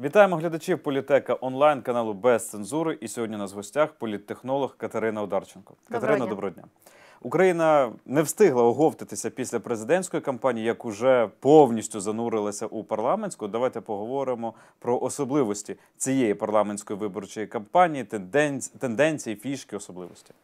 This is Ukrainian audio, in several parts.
Вітаємо глядачів політека онлайн каналу без цензури. І сьогодні у нас в гостях політтехнолог Катерина Ударченко. Катерина, дня. доброго дня. Україна не встигла оговтатися після президентської кампанії, як уже повністю занурилася у парламентську. Давайте поговоримо про особливості цієї парламентської виборчої кампанії, тенденції, фішки, особливості.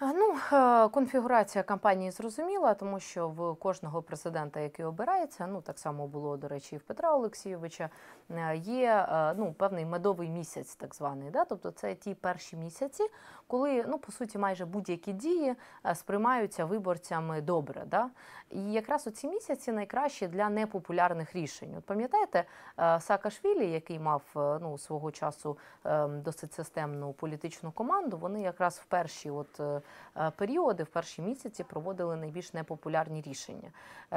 Ну, е, конфігурація кампанії зрозуміла, тому що в кожного президента, який обирається, ну так само було до речі, і в Петра Олексійовича е, є е, ну певний медовий місяць, так званий. Да? Тобто це ті перші місяці, коли ну по суті майже будь-які дії е, сприймаються виборцями добре. Да? І якраз у ці місяці найкраще для непопулярних рішень. От пам'ятаєте, е, Саакашвілі, який мав е, ну свого часу досить системну політичну команду, вони якраз в перші от періоди, в перші місяці проводили найбільш непопулярні рішення.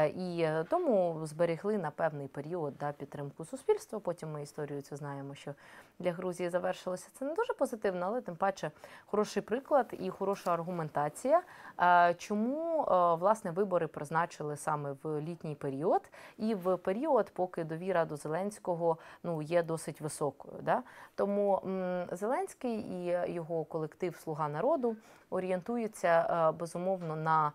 І тому зберегли на певний період да, підтримку суспільства. Потім ми історію цю знаємо, що для Грузії завершилося. Це не дуже позитивно, але тим паче хороший приклад і хороша аргументація, е, чому е, власне вибори призначили саме в літній період, і в період, поки довіра до Зеленського ну є досить високою. Да? Тому Зеленський і його колектив Слуга народу орієнтуються е, безумовно на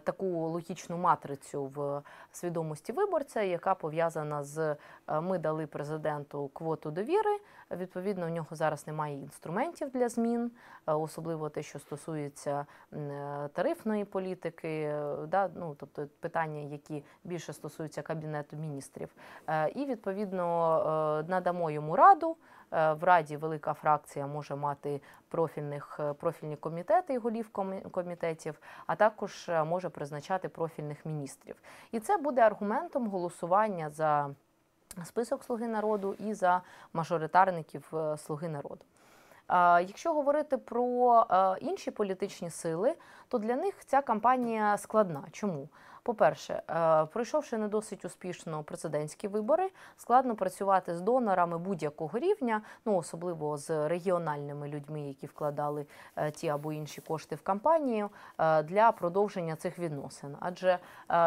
таку логічну матрицю в свідомості виборця, яка пов'язана з ми дали президенту квоту довіри відповідно, в нього зараз немає інструментів для змін, е, особливо те, що стосується е, тарифної політики, е, да, ну тобто питання, які більше стосуються кабінету міністрів. І відповідно надамо йому раду. В раді велика фракція може мати профільних профільні комітети і голів комітетів, а також може призначати профільних міністрів. І це буде аргументом голосування за список Слуги народу і за мажоритарників е, Слуги народу. Якщо говорити про е, інші політичні сили, то для них ця кампанія складна. Чому? По-перше, е, пройшовши не досить успішно президентські вибори, складно працювати з донорами будь-якого рівня, ну особливо з регіональними людьми, які вкладали е, ті або інші кошти в кампанію е, для продовження цих відносин. Адже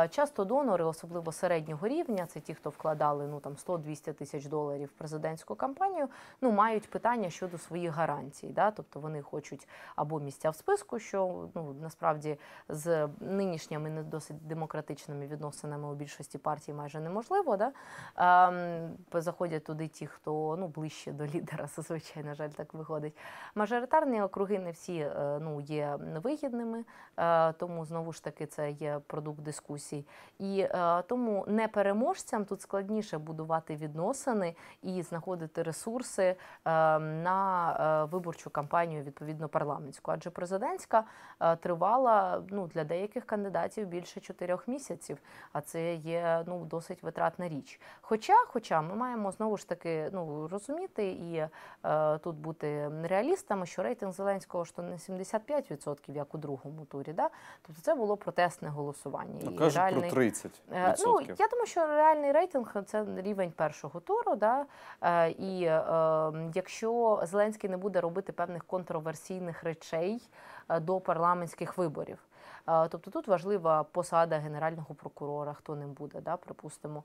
часто донори, особливо середнього рівня, це ті, хто вкладали ну там 100-200 тисяч доларів в президентську кампанію, ну мають питання щодо своїх гарантій. Да? Тобто вони хочуть або місця в списку, що ну насправді з нинішніми не досить демократичними, демократичними відносинами у більшості партій майже неможливо. Да? Е, заходять туди ті, хто ну, ближче до лідера, зазвичай, на жаль, так виходить. Мажоритарні округи не всі е, ну, є вигідними, е, тому знову ж таки це є продукт дискусій. І е, тому переможцям тут складніше будувати відносини і знаходити ресурси е, на е, виборчу кампанію, відповідно парламентську. Адже президентська е, тривала ну, для деяких кандидатів більше чотирьох трьох місяців, а це є ну досить витратна річ. Хоча, хоча ми маємо знову ж таки ну розуміти і е, тут бути реалістами, що рейтинг Зеленського що не 75%, як у другому турі. Да? Тобто це було протестне голосування. Ну, і кажуть реальний... про 30%. Е, ну я думаю, що реальний рейтинг це рівень першого туру. Да? Е, і е, якщо Зеленський не буде робити певних контроверсійних речей е, до парламентських виборів. Тобто тут важлива посада генерального прокурора, хто ним буде, да, припустимо.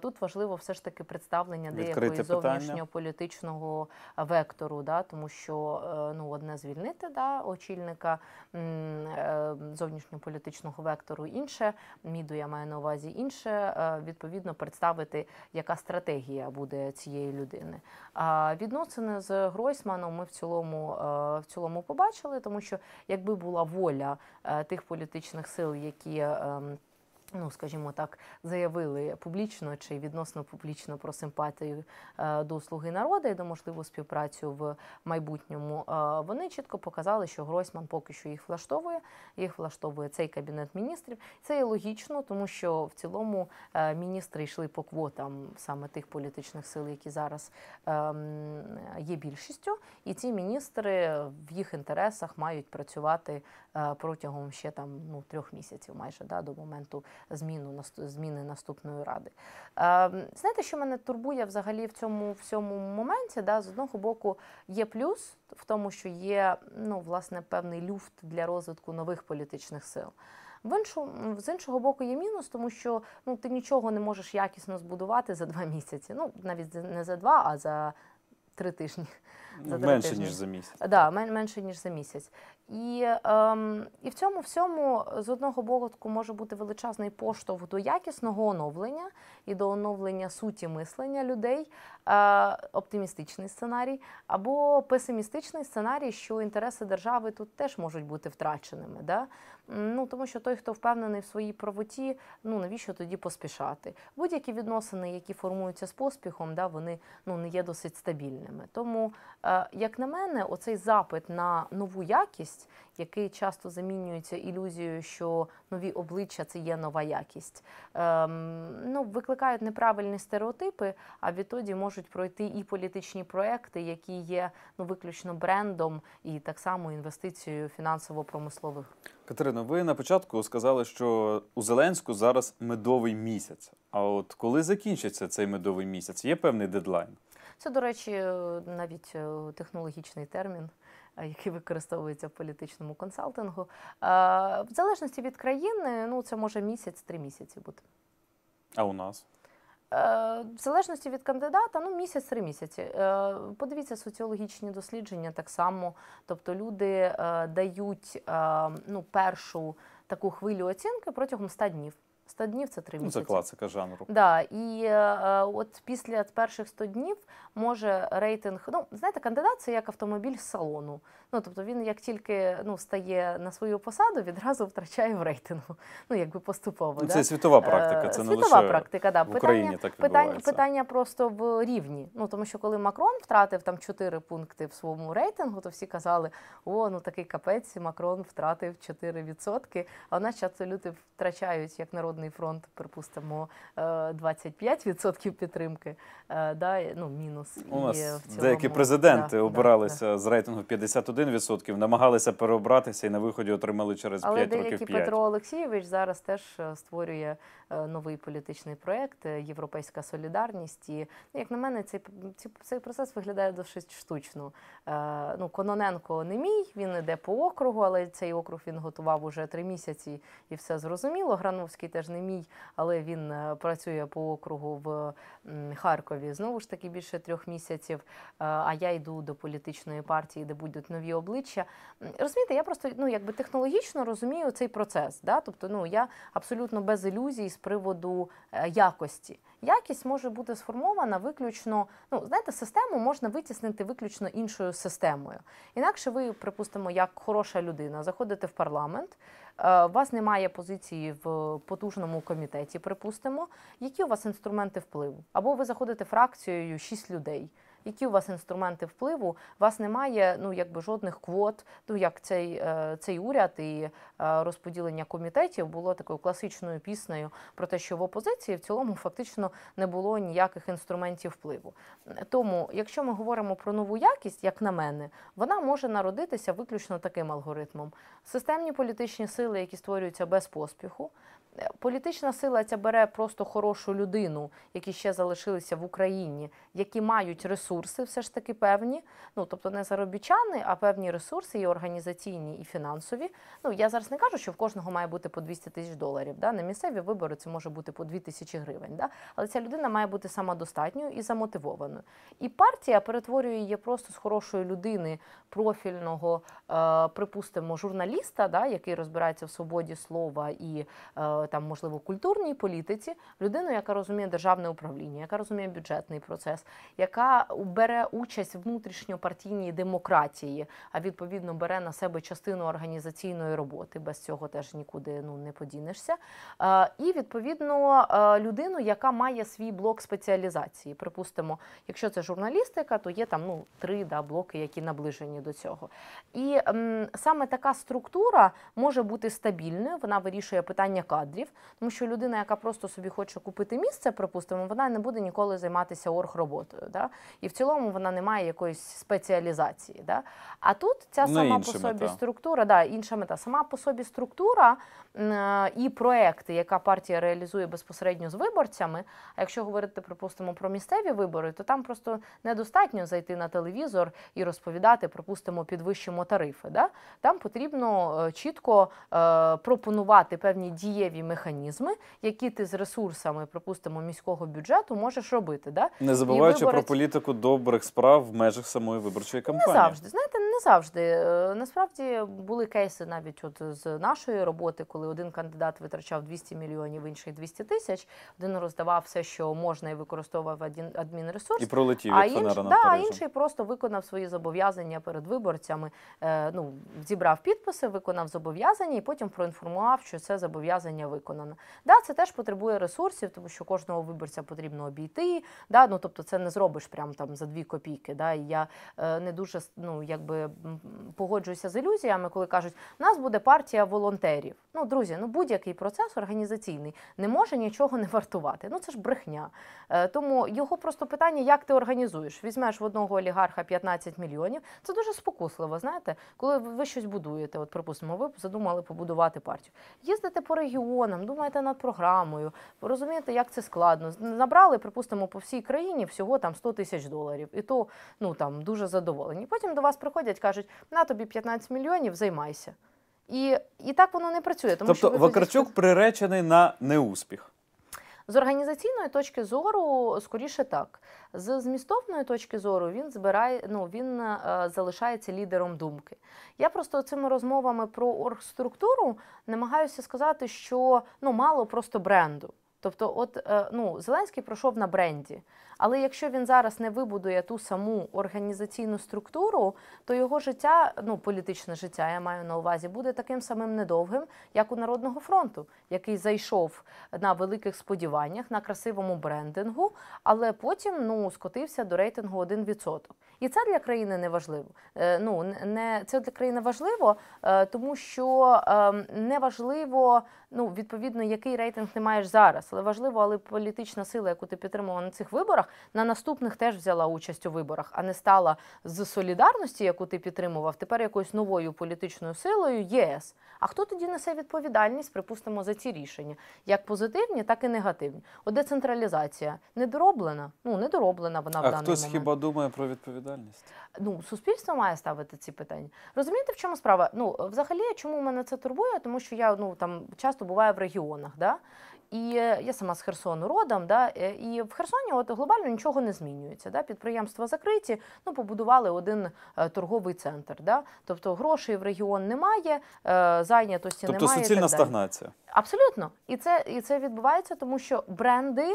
Тут важливо все ж таки представлення деякої зовнішньополітичного вектору, да, тому що е, ну, одне звільнити да, очільника е, зовнішньополітичного вектору, інше міду я маю на увазі інше. Е, відповідно, представити, яка стратегія буде цієї людини. А відносини з Гройсманом ми в цілому в цілому побачили, тому що якби була воля тих політичних сил, які ем, Ну, скажімо так, заявили публічно чи відносно публічно про симпатію е, до «Слуги народу і до можливу співпрацю в майбутньому. Е, вони чітко показали, що Гройсман поки що їх влаштовує. Їх влаштовує цей кабінет міністрів. Це і логічно, тому що в цілому е, міністри йшли по квотам саме тих політичних сил, які зараз ем, є більшістю, і ці міністри в їх інтересах мають працювати протягом ще там ну трьох місяців, майже да, до моменту зміну зміни наступної ради. Е, знаєте, що мене турбує взагалі в цьому в цьому моменті? Да, З одного боку, є плюс в тому, що є ну, власне певний люфт для розвитку нових політичних сил. В іншому з іншого боку є мінус, тому що ну ти нічого не можеш якісно збудувати за два місяці. Ну навіть не за два, а за три тижні. Ну, за три менше тижні. ніж за місяць. Да, мен менше ніж за місяць. І ем, і в цьому всьому е, з одного боку може бути величезний поштовх до якісного оновлення і до оновлення суті мислення людей, е, оптимістичний сценарій, або песимістичний сценарій, що інтереси держави тут теж можуть бути втраченими. Да? Ну тому що той, хто впевнений в своїй правоті, ну навіщо тоді поспішати? Будь-які відносини, які формуються з поспіхом, да, вони ну не є досить стабільними. Тому, е, як на мене, оцей запит на нову якість, який часто замінюється ілюзією, що нові обличчя це є нова якість, ем, ну викликають неправильні стереотипи. А відтоді можуть пройти і політичні проекти, які є ну виключно брендом, і так само інвестицією фінансово-промислових. Катерина, ви на початку сказали, що у Зеленську зараз медовий місяць. А от коли закінчиться цей медовий місяць, є певний дедлайн? Це, до речі, е, навіть е, технологічний термін. Е, який використовується в політичному консалтингу. В залежності від країни, ну це може місяць-три місяці бути. А у нас? Е, в залежності від кандидата, ну місяць-три місяці. Е, подивіться соціологічні дослідження так само. Тобто люди е, дають ну, першу таку хвилю оцінки протягом 100 днів. 100 днів це три ну, місяці. Це класика жанру. Да, І от після перших 100 днів може рейтинг. Ну, знаєте, кандидат це як автомобіль з салону. Ну тобто він як тільки ну стає на свою посаду, відразу втрачає в рейтингу. Ну якби поступово ну, це да? світова е, практика. Це світова не лише практика. Да в Україні питання, так питання, питання просто в рівні. Ну тому що коли Макрон втратив там чотири пункти в своєму рейтингу, то всі казали: о, ну такий капець Макрон втратив 4%, А у нас часто люди втрачають як народний фронт, припустимо 25% е, підтримки. Е, да, ну мінус у нас і в цілому, деякі президенти да, обиралися да, з рейтингу 51%. 21%, намагалися переобратися і на виході отримали через 5 Але років 5. Але деякий Петро Олексійович зараз теж е, створює е, новий політичний проєкт е, Європейська солідарність. І як на мене, цей цей процес виглядає досить штучно. Ну, Кононенко не мій, він йде по округу, але цей округ він готував уже три місяці, і все зрозуміло. Грановський теж не мій, але він працює по округу в Харкові. Знову ж таки більше трьох місяців. А я йду до політичної партії, де будуть нові нові обличчя. Розумієте, я просто ну якби технологічно розумію цей процес. Да? Тобто, ну я абсолютно без ілюзій з приводу е, якості. Якість може бути сформована виключно. Ну, знаєте, систему можна витіснити виключно іншою системою. Інакше ви, припустимо, як хороша людина, заходите в парламент. Е, у вас немає позиції в потужному комітеті, припустимо. Які у вас інструменти впливу? Або ви заходите фракцією 6 людей які у вас інструменти впливу, у вас немає ну якби жодних квот, ну як цей е, цей уряд і е, розподілення комітетів було такою класичною піснею про те, що в опозиції в цілому фактично не було ніяких інструментів впливу. Тому, якщо ми говоримо про нову якість, як на мене, вона може народитися виключно таким алгоритмом: системні політичні сили, які створюються без поспіху. Політична сила ця бере просто хорошу людину, які ще залишилися в Україні, які мають ресурси, все ж таки певні. Ну тобто не заробітчани, а певні ресурси, і організаційні, і фінансові. Ну я зараз не кажу, що в кожного має бути по 200 тисяч доларів. Да? На місцеві вибори це може бути по 2 тисячі гривень. Да? Але ця людина має бути самодостатньою і замотивованою. І партія перетворює її просто з хорошої людини, профільного, е, припустимо, журналіста, да, який розбирається в свободі слова і. Е, Е, там, можливо, культурній політиці людину, яка розуміє державне управління, яка розуміє бюджетний процес, яка бере участь в внутрішньопартійній демократії, а відповідно бере на себе частину організаційної роботи. Без цього теж нікуди ну не подінешся. Е, і відповідно е, людину, яка має свій блок спеціалізації. Припустимо, якщо це журналістика, то є там ну три да, блоки, які наближені до цього. І м, саме така структура може бути стабільною. Вона вирішує питання кадрів ордрів, тому що людина, яка просто собі хоче купити місце, припустимо, вона не буде ніколи займатися орг-роботою. Да? І в цілому вона не має якоїсь спеціалізації. Да? А тут ця не ну, сама по собі мета. структура, да, інша мета, сама по собі структура е, і проекти, яка партія реалізує безпосередньо з виборцями. А якщо говорити, припустимо, про місцеві вибори, то там просто недостатньо зайти на телевізор і розповідати, припустимо, підвищимо тарифи. Да? Там потрібно е, чітко е, пропонувати певні дієві механізми, які ти з ресурсами, припустимо, міського бюджету можеш робити. Да? Не забуваючи виборить... про політику добрих справ в межах самої виборчої ну, кампанії. Не завжди знаєте, не завжди. Е, насправді були кейси навіть от з нашої роботи, коли один кандидат витрачав 200 мільйонів, інший 200 тисяч. Один роздавав все, що можна, і використовував адмінресурс. і пролетів а як інш... да, а інший просто виконав свої зобов'язання перед виборцями. Е, ну зібрав підписи, виконав зобов'язання і потім проінформував, що це зобов'язання виконана. Да, Це теж потребує ресурсів, тому що кожного виборця потрібно обійти. Да, ну, Тобто це не зробиш прямо там за дві копійки. Да, І я е, не дуже ну, якби погоджуюся з ілюзіями, коли кажуть, у нас буде партія волонтерів. Ну, друзі, ну будь-який процес організаційний не може нічого не вартувати. Ну це ж брехня. Е, тому його просто питання, як ти організуєш? Візьмеш в одного олігарха 15 мільйонів. Це дуже спокусливо. Знаєте, коли ви щось будуєте, от припустимо, ви задумали побудувати партію. Їздите по регіону законам, думайте над програмою, ви розумієте, як це складно. Набрали, припустимо, по всій країні всього там 100 тисяч доларів, і то ну там дуже задоволені. Потім до вас приходять, кажуть, на тобі 15 мільйонів, займайся. І і так воно не працює. Тому тобто що Вакарчук десь... приречений на неуспіх. З організаційної точки зору, скоріше так. З змістовної точки зору він збирає, ну він е, залишається лідером думки. Я просто цими розмовами про оргструктуру намагаюся сказати, що ну мало просто бренду. Тобто, от е, ну, Зеленський пройшов на бренді, але якщо він зараз не вибудує ту саму організаційну структуру, то його життя, ну політичне життя, я маю на увазі, буде таким самим недовгим, як у Народного фронту, який зайшов на великих сподіваннях на красивому брендингу, але потім ну скотився до рейтингу 1%. І це для країни е, ну, не важливо. Ну не це для країни важливо, е, тому що ем, не важливо, ну відповідно, який рейтинг ти маєш зараз, але важливо, але політична сила, яку ти підтримував на цих виборах, на наступних теж взяла участь у виборах, а не стала з солідарності, яку ти підтримував, тепер якоюсь новою політичною силою ЄС. А хто тоді несе відповідальність, припустимо, за ці рішення, як позитивні, так і негативні? От децентралізація недороблена, ну недороблена вона а в даний хтось хіба думає про відповідальність? Ну суспільство має ставити ці питання. Розумієте, в чому справа? Ну взагалі, чому мене це турбує? Тому що я ну там часто буваю в регіонах, да. І е, я сама з Херсону родом, да, е, і в Херсоні от глобально нічого не змінюється. Да, Підприємства закриті, ну побудували один е, торговий центр. Да, Тобто грошей в регіон немає, зайнятості тобто, немає. Тобто суцільна стагнація. Абсолютно, і це і це відбувається, тому що бренди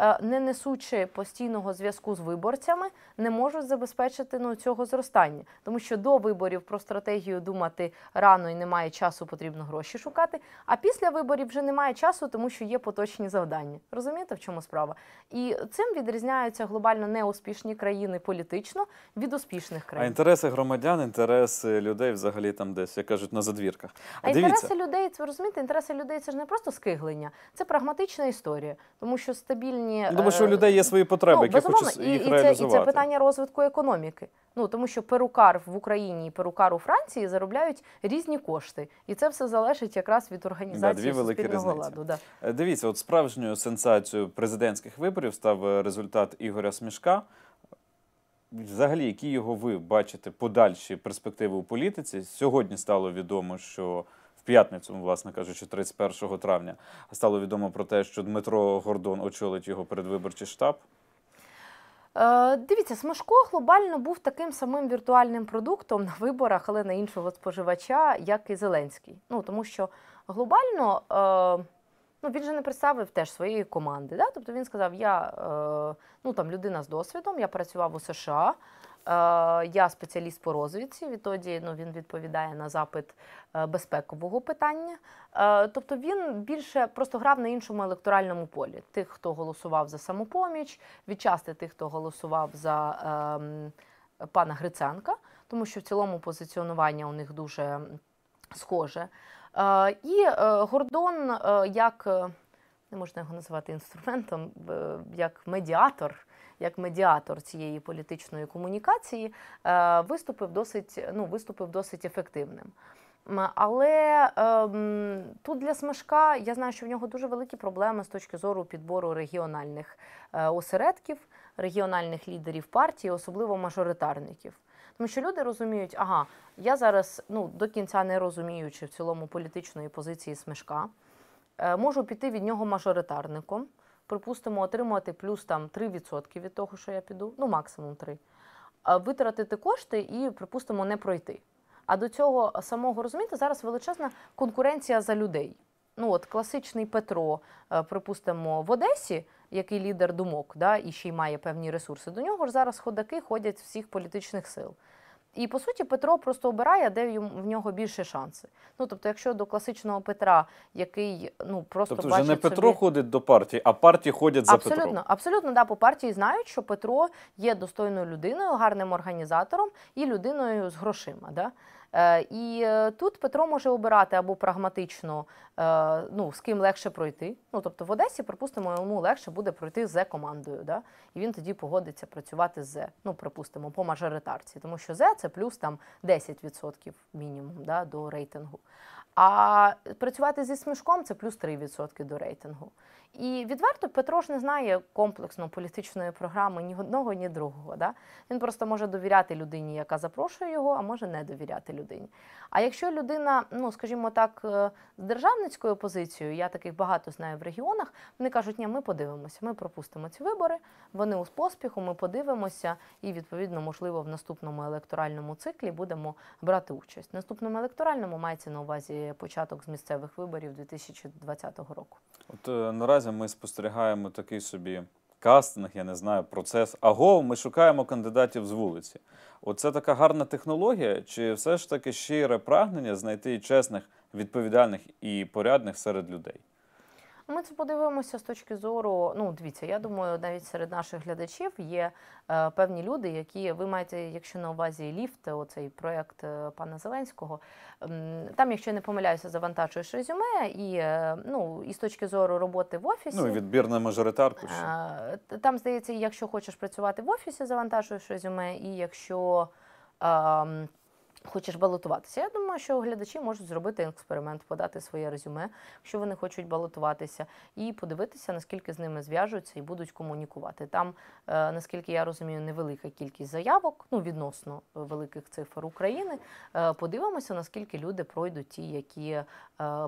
Е, не несучи постійного зв'язку з виборцями, не можуть забезпечити ну, цього зростання, тому що до виборів про стратегію думати рано і немає часу, потрібно гроші шукати. А після виборів вже немає часу, тому що є поточні завдання. Розумієте, в чому справа? І цим відрізняються глобально неуспішні країни політично від успішних країн. А інтереси громадян, інтереси людей взагалі там десь як кажуть на задвірках. А Дивіться. інтереси людей це розумієте, інтереси людей це ж не просто скиглення, це прагматична історія, тому що стабільні повинні Думаю, ну, що е, у людей є свої ну, потреби, ну, які хочуть їх і, і реалізувати. Це, і це питання розвитку економіки. Ну тому що перукар в Україні і перукар у Франції заробляють різні кошти, і це все залежить якраз від організації да, суспільного ладу. Да. Е, дивіться, от справжньою сенсацією президентських виборів став е, результат Ігоря Смішка. Взагалі, які його ви бачите подальші перспективи у політиці? Сьогодні стало відомо, що п'ятницю, власне кажучи, 31 травня, стало відомо про те, що Дмитро Гордон очолить його передвиборчий штаб. Е, дивіться, Смашко глобально був таким самим віртуальним продуктом на виборах, але на іншого споживача, як і Зеленський. Ну тому що глобально е, ну, він же не представив теж своєї команди. Да? Тобто він сказав: Я е, ну там людина з досвідом, я працював у США. Е, я спеціаліст по розвідці. Відтоді ну, він відповідає на запит е, безпекового питання. Е, тобто він більше просто грав на іншому електоральному полі. Тих, хто голосував за самопоміч, відчасти тих, хто голосував за е, пана Гриценка, тому що в цілому позиціонування у них дуже схоже. Е, і Гордон, як не можна його називати інструментом, як медіатор як медіатор цієї політичної комунікації, е, виступив досить ну, виступив досить ефективним. Але ем, тут для Смешка я знаю, що в нього дуже великі проблеми з точки зору підбору регіональних е, осередків, регіональних лідерів партії, особливо мажоритарників. Тому що люди розуміють, ага, я зараз ну, до кінця не розуміючи в цілому політичної позиції Смешка, е, можу піти від нього мажоритарником припустимо, отримувати плюс там 3% від того, що я піду, ну максимум 3, витратити кошти і, припустимо, не пройти. А до цього самого розумієте, зараз величезна конкуренція за людей. Ну от класичний Петро, е, припустимо, в Одесі, який лідер думок, да, і ще й має певні ресурси. До нього ж зараз ходаки ходять всіх політичних сил. І по суті, Петро просто обирає, де йому в нього більше шанси. Ну тобто, якщо до класичного Петра, який ну просто тобто, бачить вже не Петро собі... ходить до партії, а партії ходять за абсолютно, Петром. абсолютно да по партії знають, що Петро є достойною людиною, гарним організатором і людиною з грошима. Да? Е, і е, тут Петро може обирати або прагматично, е, ну, з ким легше пройти. Ну, Тобто в Одесі, припустимо, йому легше буде пройти з командою. Да? І він тоді погодиться працювати з, ну, припустимо, по мажоритарці, тому що З це плюс там 10% мінімум да, до рейтингу. А працювати зі смішком це плюс 3% до рейтингу. І відверто Петро ж не знає комплексно політичної програми ні одного, ні другого. Да? Він просто може довіряти людині, яка запрошує його, а може не довіряти людині. А якщо людина, ну скажімо так, е, з державницькою позицією, я таких багато знаю в регіонах, вони кажуть, ні, ми подивимося, ми пропустимо ці вибори, вони у поспіху, ми подивимося, і відповідно, можливо, в наступному електоральному циклі будемо брати участь. В наступному електоральному мається на увазі початок з місцевих виборів 2020 року. От е, наразі наразі ми спостерігаємо такий собі кастинг, я не знаю, процес. Аго, ми шукаємо кандидатів з вулиці. Оце така гарна технологія, чи все ж таки щире прагнення знайти чесних, відповідальних і порядних серед людей? Ми це подивимося з точки зору. Ну, дивіться, я думаю, навіть серед наших глядачів є е, певні люди, які ви маєте, якщо на увазі ліфт, оцей проект е, пана Зеленського. Е, там, якщо я не помиляюся, завантажуєш резюме, і е, ну і з точки зору роботи в офісі. Ну відбір на мажоритарку. Ще. Е, там здається, якщо хочеш працювати в офісі, завантажуєш резюме, і якщо. Е, хочеш балотуватися. Я думаю, що глядачі можуть зробити експеримент, подати своє резюме, якщо вони хочуть балотуватися, і подивитися, наскільки з ними зв'яжуться і будуть комунікувати. Там, е, наскільки я розумію, невелика кількість заявок, ну відносно великих цифр України. Е, подивимося, наскільки люди пройдуть ті, які е,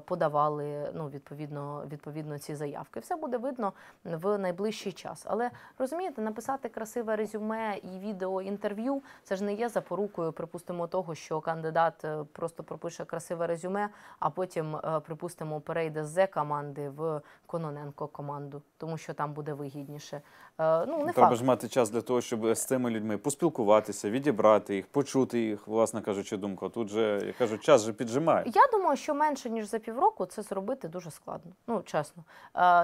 подавали ну, відповідно відповідно ці заявки. Все буде видно в найближчий час. Але розумієте, написати красиве резюме і відео інтерв'ю це ж не є запорукою, припустимо, того, що що кандидат е, просто пропише красиве резюме, а потім, е, припустимо, перейде з команди в Кононенко команду, тому що там буде вигідніше. Е, ну не треба факт. ж мати час для того, щоб з цими людьми поспілкуватися, відібрати їх, почути їх, власне кажучи, думку. Тут же я кажу, час же піджимає. Я думаю, що менше ніж за півроку це зробити дуже складно. Ну чесно.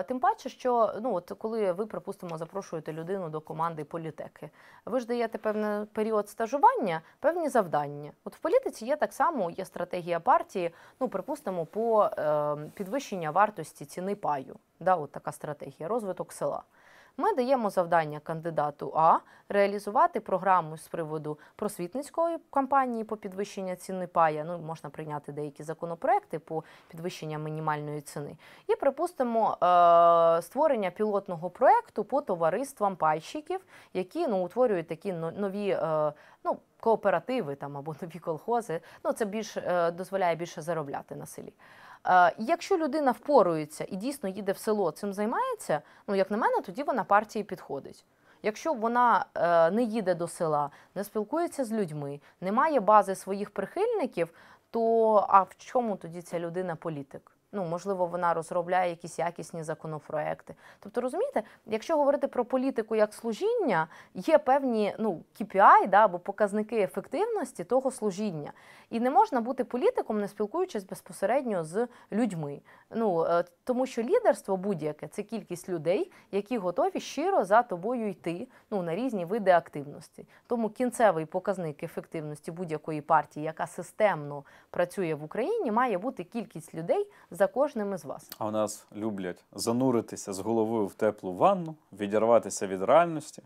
Тим паче, що ну от коли ви припустимо запрошуєте людину до команди політеки, ви ж даєте певний період стажування, певні завдання. От в політиці є так само, є стратегія партії. Ну, припустимо, по е, підвищення вартості ціни паю. Да, от така стратегія, розвиток села. Ми даємо завдання кандидату А реалізувати програму з приводу просвітницької кампанії по підвищенню ціни пая. Ну можна прийняти деякі законопроекти по підвищенню мінімальної ціни. І припустимо е, створення пілотного проекту по товариствам пайщиків, які ну утворюють такі нові. Е, ну, Кооперативи там або нові колхози, ну це більш е, дозволяє більше заробляти на селі. Е, якщо людина впорується і дійсно їде в село, цим займається, ну як на мене, тоді вона партії підходить. Якщо вона е, не їде до села, не спілкується з людьми, не має бази своїх прихильників, то а в чому тоді ця людина політик? ну можливо, вона розробляє якісь якісні законопроекти. Тобто, розумієте, якщо говорити про політику як служіння, є певні ну KPI, да, або показники ефективності того служіння, і не можна бути політиком, не спілкуючись безпосередньо з людьми. Ну е, тому, що лідерство будь-яке це кількість людей, які готові щиро за тобою йти ну на різні види активності. Тому кінцевий показник ефективності будь-якої партії, яка системно працює в Україні, має бути кількість людей за за кожним із вас. А у нас люблять зануритися з головою в теплу ванну, відірватися від реальності.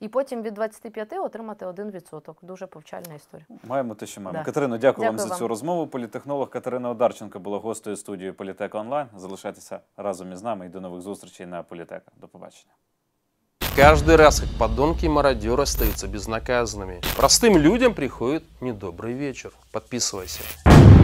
І потім від 25 отримати 1%. Дуже повчальна історія. Маємо те, що маємо. Да. Катерино, дякую, дякую вам за цю розмову. Політехнолог Катерина Одарченко була гостею студії Політека онлайн. Залишайтеся разом із нами і до нових зустрічей на Політека. До побачення. Каждый раз, как подонки и мародеры остаются безнаказанными, простым людям приходит недобрый вечер. Подписывайся.